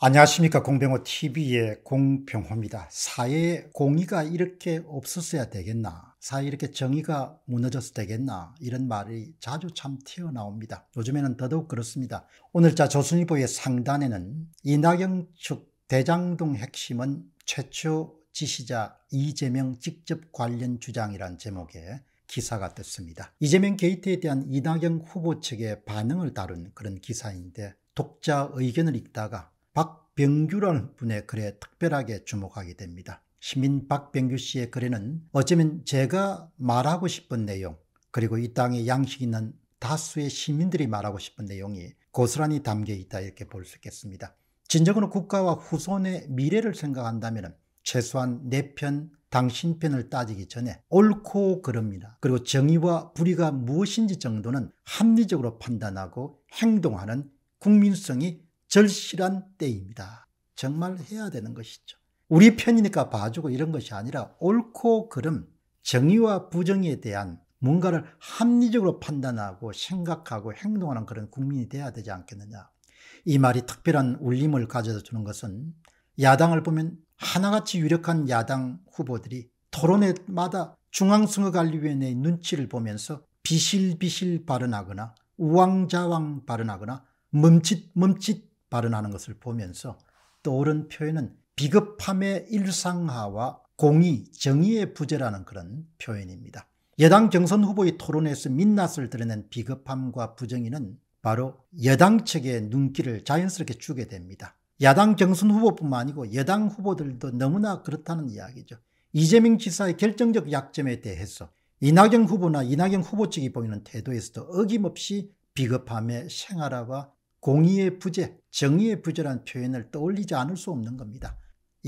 안녕하십니까 공병호 TV의 공병호입니다. 사회에 공의가 이렇게 없었어야 되겠나 사회 이렇게 정의가 무너져서 되겠나 이런 말이 자주 참 튀어나옵니다. 요즘에는 더더욱 그렇습니다. 오늘 자 조선일보의 상단에는 이낙연 측 대장동 핵심은 최초 지시자 이재명 직접 관련 주장이란 제목의 기사가 떴습니다. 이재명 게이트에 대한 이낙연 후보 측의 반응을 다룬 그런 기사인데 독자 의견을 읽다가 박병규라는 분의 글에 특별하게 주목하게 됩니다. 시민 박병규 씨의 글에는 어쩌면 제가 말하고 싶은 내용 그리고 이 땅에 양식 있는 다수의 시민들이 말하고 싶은 내용이 고스란히 담겨 있다 이렇게 볼 수 있겠습니다. 진정으로 국가와 후손의 미래를 생각한다면 최소한 내 편, 당신 편을 따지기 전에 옳고 그름니다 그리고 정의와 불의가 무엇인지 정도는 합리적으로 판단하고 행동하는 국민성이 절실한 때입니다. 정말 해야 되는 것이죠. 우리 편이니까 봐주고 이런 것이 아니라 옳고 그름, 정의와 부정에 대한 뭔가를 합리적으로 판단하고 생각하고 행동하는 그런 국민이 돼야 되지 않겠느냐. 이 말이 특별한 울림을 가져다 주는 것은 야당을 보면 하나같이 유력한 야당 후보들이 토론회마다 중앙선거관리위원회의 눈치를 보면서 비실비실 발언하거나 우왕좌왕 발언하거나 멈칫멈칫 발언하는 것을 보면서 떠오른 표현은 비급함의 일상화와 공의, 정의의 부재라는 그런 표현입니다. 여당 경선 후보의 토론에서 민낯을 드러낸 비급함과 부정의는 바로 여당 측의 눈길을 자연스럽게 주게 됩니다. 야당 경선 후보뿐만 아니고 여당 후보들도 너무나 그렇다는 이야기죠. 이재명 지사의 결정적 약점에 대해서 이낙연 후보나 이낙연 후보 측이 보이는 태도에서도 어김없이 비겁함의 생활화와 공의의 부재, 정의의 부재란 표현을 떠올리지 않을 수 없는 겁니다.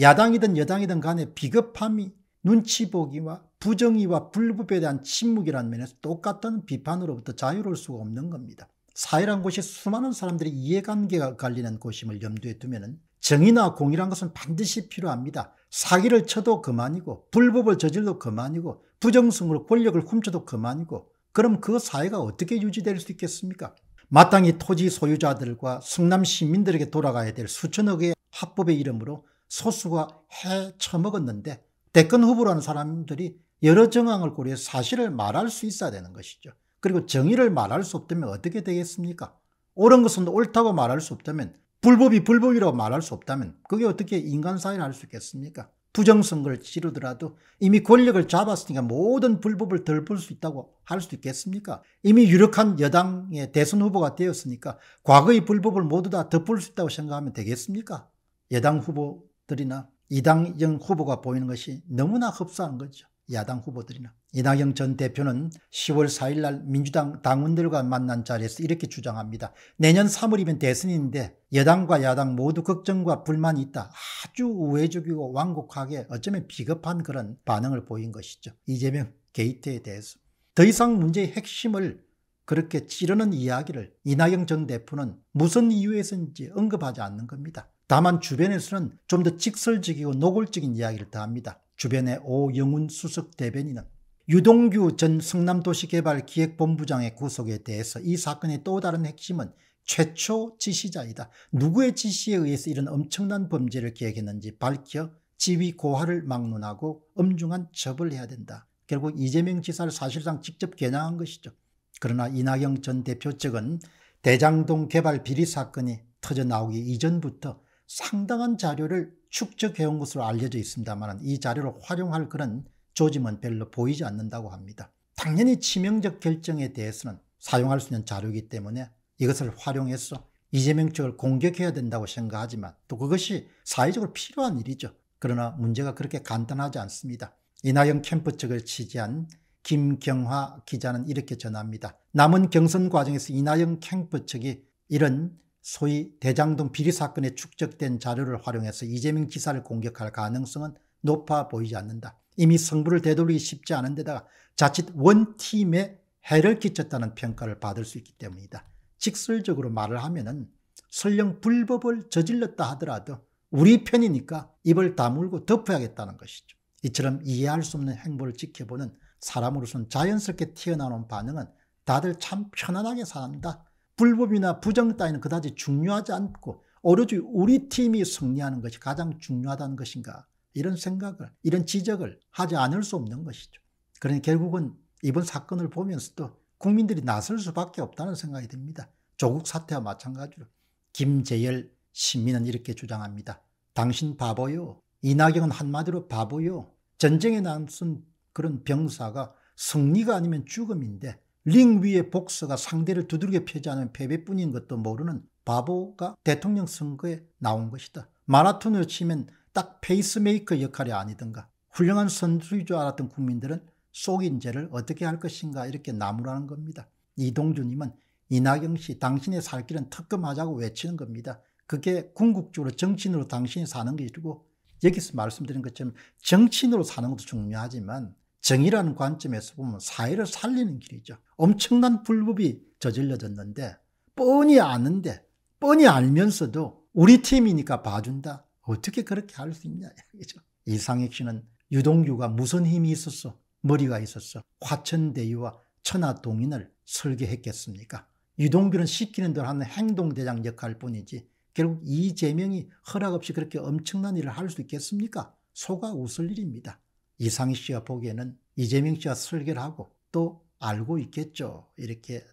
야당이든 여당이든 간에 비겁함이 눈치 보기와 부정의와 불법에 대한 침묵이란 면에서 똑같은 비판으로부터 자유로울 수가 없는 겁니다. 사회란 곳이 수많은 사람들의 이해관계가 갈리는 곳임을 염두에 두면 정의나 공의란 것은 반드시 필요합니다. 사기를 쳐도 그만이고 불법을 저질러 그만이고 부정성으로 권력을 훔쳐도 그만이고 그럼 그 사회가 어떻게 유지될 수 있겠습니까? 마땅히 토지 소유자들과 성남 시민들에게 돌아가야 될 수천억의 합법의 이름으로 소수가 헤쳐먹었는데 대권 후보라는 사람들이 여러 정황을 고려해 사실을 말할 수 있어야 되는 것이죠. 그리고 정의를 말할 수 없다면 어떻게 되겠습니까? 옳은 것은 옳다고 말할 수 없다면 불법이 불법이라고 말할 수 없다면 그게 어떻게 인간 사회를 할 수 있겠습니까? 부정선거를 치르더라도 이미 권력을 잡았으니까 모든 불법을 덜 볼 수 있다고 할 수 있겠습니까? 이미 유력한 여당의 대선 후보가 되었으니까 과거의 불법을 모두 다 덮을 수 있다고 생각하면 되겠습니까? 여당 후보들이나 이당 후보가 보이는 것이 너무나 흡사한 거죠. 야당 후보들이나 이낙연 전 대표는 10월 4일 날 민주당 당원들과 만난 자리에서 이렇게 주장합니다. 내년 3월이면 대선인데 여당과 야당 모두 걱정과 불만이 있다. 아주 우회적이고 완곡하게 어쩌면 비겁한 그런 반응을 보인 것이죠. 이재명 게이트에 대해서. 더 이상 문제의 핵심을 그렇게 찌르는 이야기를 이낙연 전 대표는 무슨 이유에서인지 언급하지 않는 겁니다. 다만 주변에서는 좀 더 직설적이고 노골적인 이야기를 더합니다. 주변의 오영훈 수석 대변인은 유동규 전 성남도시개발기획본부장의 구속에 대해서 이 사건의 또 다른 핵심은 최초 지시자이다. 누구의 지시에 의해서 이런 엄청난 범죄를 기획했는지 밝혀 지위 고하를 막론하고 엄중한 처벌 해야 된다. 결국 이재명 지사를 사실상 직접 겨냥한 것이죠. 그러나 이낙영 전 대표 측은 대장동 개발 비리 사건이 터져 나오기 이전부터 상당한 자료를 축적해온 것으로 알려져 있습니다만 이 자료를 활용할 그런 조짐은 별로 보이지 않는다고 합니다. 당연히 치명적 결정에 대해서는 사용할 수 있는 자료이기 때문에 이것을 활용해서 이재명 측을 공격해야 된다고 생각하지만 또 그것이 사회적으로 필요한 일이죠. 그러나 문제가 그렇게 간단하지 않습니다. 이낙연 캠프 측을 지지한 김경화 기자는 이렇게 전합니다. 남은 경선 과정에서 이낙연 캠프 측이 이런 소위 대장동 비리 사건에 축적된 자료를 활용해서 이재명 지사를 공격할 가능성은 높아 보이지 않는다. 이미 성부를 되돌리기 쉽지 않은 데다가 자칫 원팀에 해를 끼쳤다는 평가를 받을 수 있기 때문이다. 직설적으로 말을 하면은 설령 불법을 저질렀다 하더라도 우리 편이니까 입을 다물고 덮어야겠다는 것이죠. 이처럼 이해할 수 없는 행보를 지켜보는 사람으로서는 자연스럽게 튀어나오는 반응은 다들 참 편안하게 산다. 불법이나 부정 따위는 그다지 중요하지 않고 오로지 우리 팀이 승리하는 것이 가장 중요하다는 것인가 이런 생각을 이런 지적을 하지 않을 수 없는 것이죠. 그러니 결국은 이번 사건을 보면서도 국민들이 나설 수밖에 없다는 생각이 듭니다. 조국 사태와 마찬가지로 김재열 시민은 이렇게 주장합니다. 당신 바보요. 이낙연은 한마디로 바보요. 전쟁에 나선 그런 병사가 승리가 아니면 죽음인데 링 위의 복서가 상대를 두들겨 패지 않은 패배뿐인 것도 모르는 바보가 대통령 선거에 나온 것이다. 마라톤으로 치면 딱 페이스메이커 역할이 아니든가 훌륭한 선수인 줄 알았던 국민들은 속인 죄를 어떻게 할 것인가 이렇게 나무라는 겁니다. 이동주님은 이낙영 씨 당신의 살 길은 특검하자고 외치는 겁니다. 그게 궁극적으로 정치인으로 당신이 사는 게 이고 여기서 말씀드린 것처럼 정치인으로 사는 것도 중요하지만 정의라는 관점에서 보면 사회를 살리는 길이죠. 엄청난 불법이 저질러졌는데 뻔히 아는데 뻔히 알면서도 우리 팀이니까 봐준다. 어떻게 그렇게 할 수 있냐 이죠 이상혁 씨는 유동규가 무슨 힘이 있었어 머리가 있었어 화천대유와 천하동인을 설계했겠습니까? 유동규는 시키는 대로 하는 행동대장 역할 뿐이지 결국 이재명이 허락 없이 그렇게 엄청난 일을 할 수 있겠습니까? 소가 웃을 일입니다. 이상희 씨가 보기에는 이재명 씨가 설계를 하고 또 알고 있겠죠. 이렇게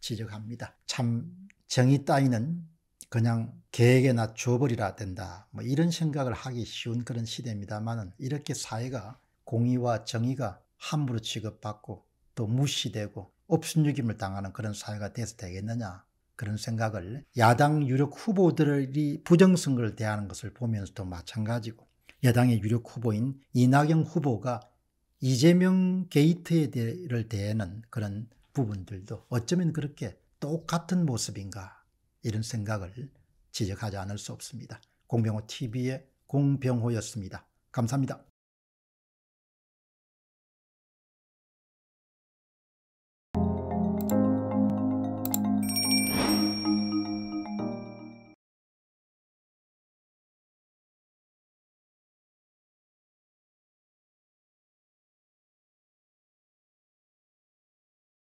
지적합니다. 참 정의 따위는 그냥 계획에나 줘버리라 된다. 뭐 이런 생각을 하기 쉬운 그런 시대입니다만 이렇게 사회가 공의와 정의가 함부로 취급받고 또 무시되고 업순육임을 당하는 그런 사회가 돼서 되겠느냐 그런 생각을 야당 유력 후보들이 부정선거를 대하는 것을 보면서도 마찬가지고 여당의 유력 후보인 이낙연 후보가 이재명 게이트를 에대 대하는 그런 부분들도 어쩌면 그렇게 똑같은 모습인가 이런 생각을 지적하지 않을 수 없습니다. 공병호 TV의 공병호였습니다. 감사합니다.